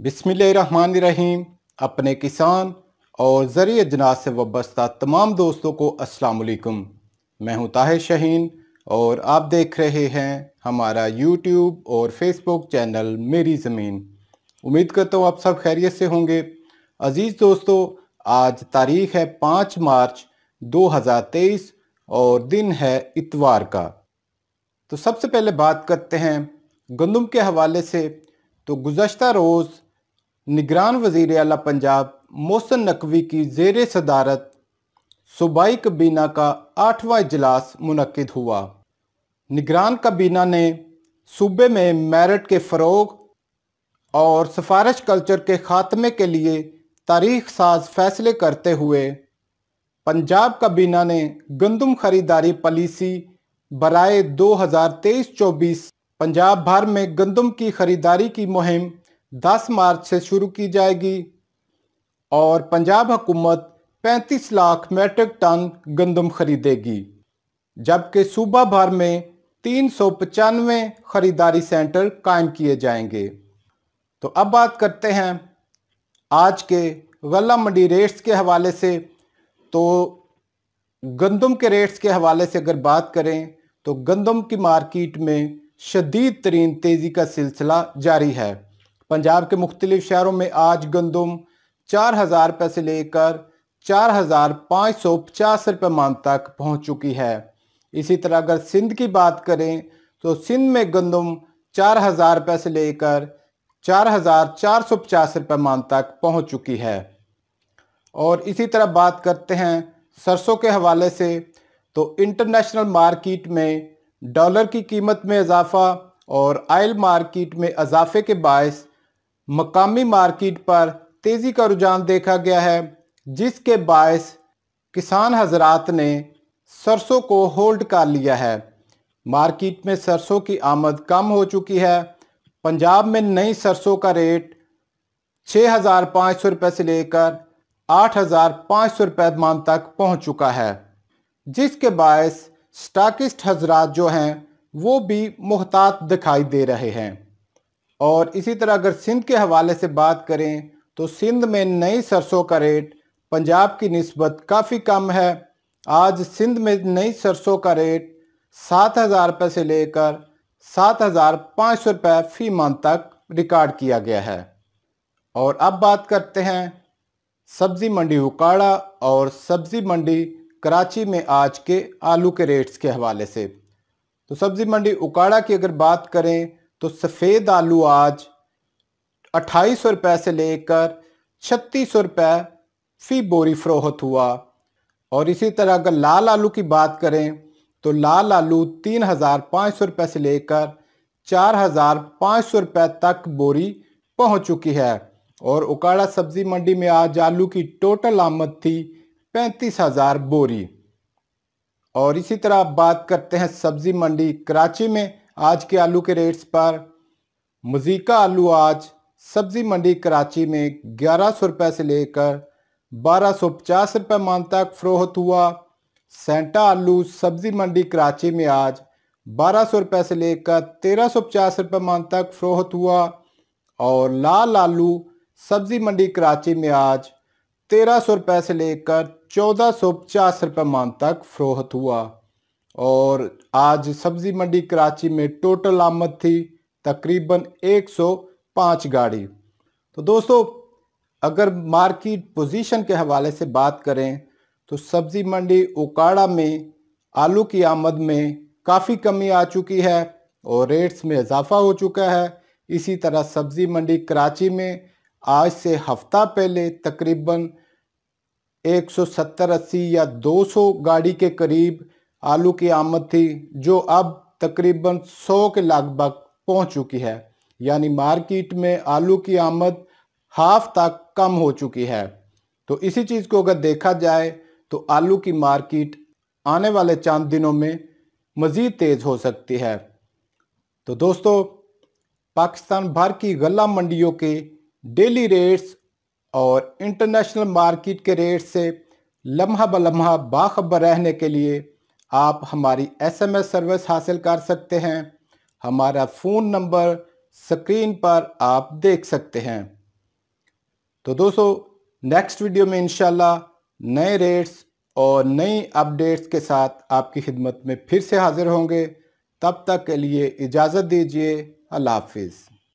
रहीम अपने किसान और ज़रिए जनाज से वस्ता तमाम दोस्तों को असलकुम मैं हूं ताहिर शहीन और आप देख रहे हैं हमारा यूट्यूब और फेसबुक चैनल मेरी ज़मीन उम्मीद करता हूँ आप सब खैरियत से होंगे अज़ीज़ दोस्तों आज तारीख़ है पाँच मार्च 2023 और दिन है इतवार का तो सबसे पहले बात करते हैं गंदम के हवाले से तो गुज़श्ता रोज़ निगरान वजीर अला पंजाब मोहसन नकवी की जेर सदारत सूबाई कबीना का आठवां इजलास मनद हुआ निगरान कबीना ने सूबे में मेरठ के फ़रोग और सफारश कल्चर के ख़ात्मे के लिए तारीख साज फैसले करते हुए पंजाब कबीना ने गंदम खरीदारी पॉलिसी बरए 2023-24 पंजाब भर में गंदम की खरीदारी की मुहिम 10 मार्च से शुरू की जाएगी और पंजाब हुकूमत 35 लाख मेट्रिक टन गंदम खरीदेगी जबकि सूबा भर में तीन सौ पचानवे खरीदारी सेंटर कायम किए जाएंगे तो अब बात करते हैं आज के गला मंडी रेट्स के हवाले से तो गंदम के रेट्स के हवाले से अगर बात करें तो गंदम की मार्केट में शदीद तरीन तेज़ी का सिलसिला जारी है पंजाब के मुख्तलिफ शहरों में आज गंदम चार हज़ार रुपए से लेकर चार हज़ार पाँच सौ पचास रुपये मान तक पहुँच चुकी है इसी तरह अगर सिंध की बात करें तो सिंध में गंदम चार हज़ार रुपए से लेकर चार हज़ार चार सौ पचास रुपये मान तक पहुँच चुकी है और इसी तरह बात करते हैं सरसों के हवाले से तो इंटरनेशनल मार्किट में डॉलर की कीमत में इजाफा और आयल मार्किट में इजाफे के बायस मकामी मार्केट पर तेज़ी का रुझान देखा गया है जिसके बायस किसान हजरात ने सरसों को होल्ड कर लिया है मार्केट में सरसों की आमद कम हो चुकी है पंजाब में नई सरसों का रेट छः हज़ार पाँच सौ रुपये से लेकर आठ हज़ार पाँच सौ रुपये मान तक पहुंच चुका है जिसके बायस स्टाकिस्ट हजरात जो हैं वो भी मुहतात दिखाई दे रहे हैं और इसी तरह अगर सिंध के हवाले से बात करें तो सिंध में नई सरसों का रेट पंजाब की नस्बत काफ़ी कम है आज सिंध में नई सरसों का रेट सात हज़ार रुपये से लेकर सात हज़ार पाँच सौ रुपये फ़ी मान तक रिकॉर्ड किया गया है और अब बात करते हैं सब्ज़ी मंडी उकाड़ा और सब्ज़ी मंडी कराची में आज के आलू के रेट्स के हवाले से तो सब्ज़ी मंडी उकाड़ा की अगर बात करें तो सफ़ेद आलू आज अट्ठाईस सौ रुपये से लेकर छत्तीस सौ रुपये फी बोरी फ़रोहत हुआ और इसी तरह अगर लाल आलू की बात करें तो लाल आलू तीन हज़ार पाँच सौ रुपए से लेकर चार हज़ार पाँच सौ रुपए तक बोरी पहुंच चुकी है और उकाड़ा सब्ज़ी मंडी में आज आलू की टोटल आमद थी पैंतीस हज़ार बोरी और इसी तरह बात करते हैं सब्ज़ी मंडी कराची में आज के आलू के रेट्स पर मजीका आलू आज सब्ज़ी मंडी कराची में ग्यारह सौ रुपये से लेकर बारह सौ पचास रुपये मान तक फ़रोहत हुआ सेंटा आलू सब्ज़ी मंडी कराची में आज बारह सौ रुपये से लेकर तेरह सौ पचास रुपये मान तक फ़रोहत हुआ और लाल आलू सब्ज़ी मंडी कराची में आज तेरह सौ रुपये से लेकर चौदह सौ पचास रुपये मान तक फ़रोहत हुआ और आज सब्जी मंडी कराची में टोटल आमद थी तकरीबन 105 गाड़ी तो दोस्तों अगर मार्केट पोजीशन के हवाले से बात करें तो सब्ज़ी मंडी उकाड़ा में आलू की आमद में काफ़ी कमी आ चुकी है और रेट्स में इजाफा हो चुका है इसी तरह सब्ज़ी मंडी कराची में आज से हफ्ता पहले तकरीबन 170 अस्सी या 200 गाड़ी के करीब आलू की आमद थी जो अब तकरीबन 100 के लगभग पहुंच चुकी है यानी मार्केट में आलू की आमद हाफ तक कम हो चुकी है तो इसी चीज़ को अगर देखा जाए तो आलू की मार्केट आने वाले चंद दिनों में मज़ीद तेज़ हो सकती है तो दोस्तों पाकिस्तान भर की गला मंडियों के डेली रेट्स और इंटरनेशनल मार्केट के रेट से लम्हा ब लम्हा बाखबर रहने के लिए आप हमारी एसएमएस सर्विस हासिल कर सकते हैं हमारा फ़ोन नंबर स्क्रीन पर आप देख सकते हैं तो दोस्तों नेक्स्ट वीडियो में इंशाल्लाह नए रेट्स और नई अपडेट्स के साथ आपकी खिदमत में फिर से हाज़िर होंगे तब तक के लिए इजाज़त दीजिए अल्लाह हाफिज़